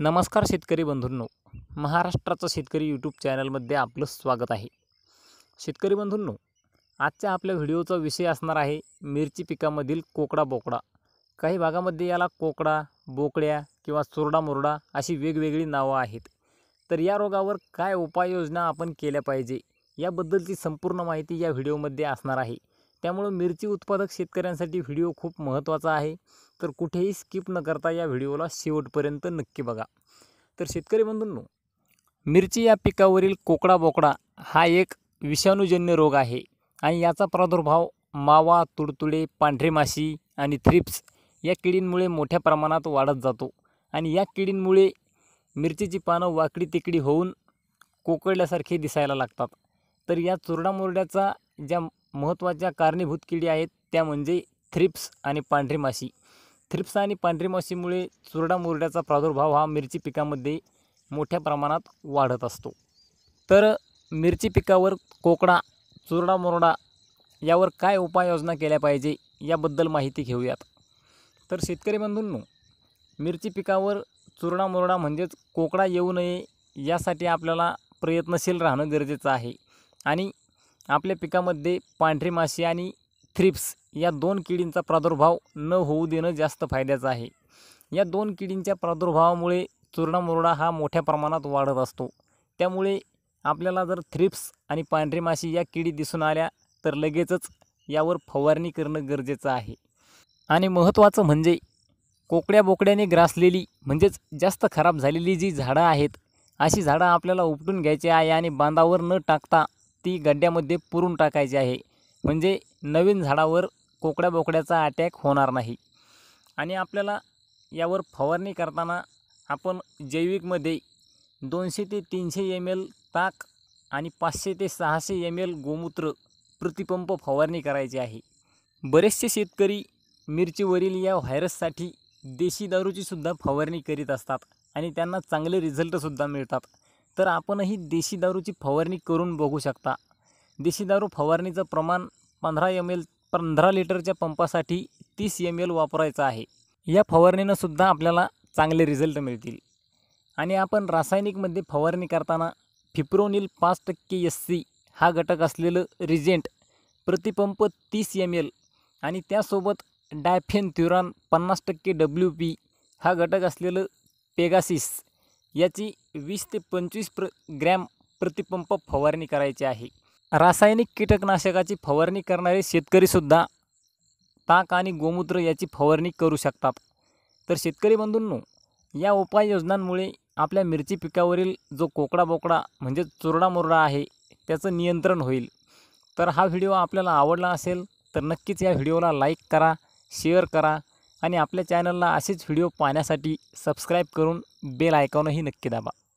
नमस्कार शेतकरी बंधूंनो महाराष्ट्राचं शेतकरी यूट्यूब चॅनलमध्ये आपलं स्वागत आहे शेतकरी बंधूंनो आजच्या आपल्या व्हिडिओचा विषय असणार आहे मिरची पिकामधील कोकडा बोकडा काही भागामध्ये याला कोकडा बोकड्या किंवा चोरडा मुरडा अशी वेगवेगळी नावं आहेत तर या रोगावर काय उपाययोजना आपण केल्या पाहिजे याबद्दलची संपूर्ण माहिती या व्हिडिओमध्ये असणार आहे त्यामुळं मिरची उत्पादक शेतकऱ्यांसाठी व्हिडिओ खूप महत्त्वाचा आहे तर कुठेही स्किप न करता या व्हिडिओला शेवटपर्यंत नक्की बघा तर शेतकरी बंधूंनो मिरची या पिकावरील कोकडा बोकडा हा एक विषाणूजन्य रोग आहे आणि याचा प्रादुर्भाव मावा तुडतुडे पांढरे माशी आणि थ्रिप्स या किडींमुळे मोठ्या प्रमाणात वाढत जातो आणि या किडींमुळे मिरचीची पानं वाकडी तिकडी होऊन कोकडल्यासारखे दिसायला लागतात तर या चुरडामुरड्याचा ज्या महत्त्वाच्या कारणीभूत किडी आहेत त्या म्हणजे थ्रिप्स आणि पांढरी माशी थ्रिप्स आणि पांढरी माशीमुळे चुरडा मुरड्याचा प्रादुर्भाव हा मिरची पिकामध्ये मोठ्या प्रमाणात वाढत असतो तर मिरची पिकावर कोकडा चुरडा मुरडा यावर काय उपाययोजना केल्या पाहिजे याबद्दल माहिती घेऊयात तर शेतकरी बंधूंनो मिरची पिकावर चुरडा मुरडा म्हणजेच कोकडा येऊ नये यासाठी आपल्याला प्रयत्नशील राहणं गरजेचं आहे आणि आपल्या पिकामध्ये पांढरी माशी आणि थ्रिप्स या दोन किडींचा प्रादुर्भाव न होऊ देणं जास्त फायद्याचं आहे या दोन किडींच्या प्रादुर्भावामुळे चुरडामुरडा हा मोठ्या प्रमाणात वाढत असतो त्यामुळे आपल्याला जर थ्रिप्स आणि पांढरी माशी या किडी दिसून आल्या तर लगेचच यावर फवारणी करणं गरजेचं आहे आणि महत्त्वाचं म्हणजे कोकड्या बोकड्याने ग्रासलेली म्हणजेच जास्त खराब झालेली जी झाडं आहेत अशी झाडं आपल्याला उपटून घ्यायची आहे आणि बांधावर न टाकता ती गड्ड्यामध्ये पुरून टाकायची आहे म्हणजे नवीन झाडावर कोकड्या बोकड्याचा अटॅक होणार नाही आणि आपल्याला यावर फवारणी करताना आपण जैविकमध्ये दोनशे ते तीनशे एम एल ताक आणि पाचशे ते सहाशे एम एल गोमूत्र प्रतिपंप फवारणी करायची आहे बरेचसे शेतकरी मिरचीवरील या व्हायरससाठी देशी दारूचीसुद्धा फवारणी करीत असतात आणि त्यांना चांगले रिझल्टसुद्धा मिळतात तर आपणही देशी दारूची फवारणी करून बघू शकता देशी दारू फवारणीचं प्रमाण पंधरा एम एल पंधरा लिटरच्या पंपासाठी तीस एम एल वापरायचं आहे या फवारणीनंसुद्धा सुद्धा आपल्याला चांगले रिझल्ट मिळतील आणि आपण रासायनिकमध्ये फवारणी करताना फिप्रोनिल पाच टक्के एस सी हा घटक असलेलं रिजेंट प्रतिपंप तीस एम एल आणि त्यासोबत डायफेन थ्युरान पन्नास टक्के डब्ल्यू पी हा घटक असलेलं पेगासिस याची वीस ते पंचवीस प्र ग्रॅम प्रतिपंप फवारणी करायची आहे रासायनिक कीटकनाशकाची फवारणी करणारे शेतकरीसुद्धा ताक आणि गोमूत्र याची फवारणी करू शकतात तर शेतकरी बंधूंनो या उपाययोजनांमुळे आपल्या मिरची पिकावरील जो कोकडा बोकडा म्हणजे चुरडामुरडा आहे त्याचं नियंत्रण होईल तर हा व्हिडिओ आपल्याला आवडला असेल तर नक्कीच या व्हिडिओला लाईक करा शेअर करा आणि आपल्या चॅनलला असेच व्हिडिओ पाहण्यासाठी सबस्क्राईब करून बेल आयकॉनही नक्की दाबा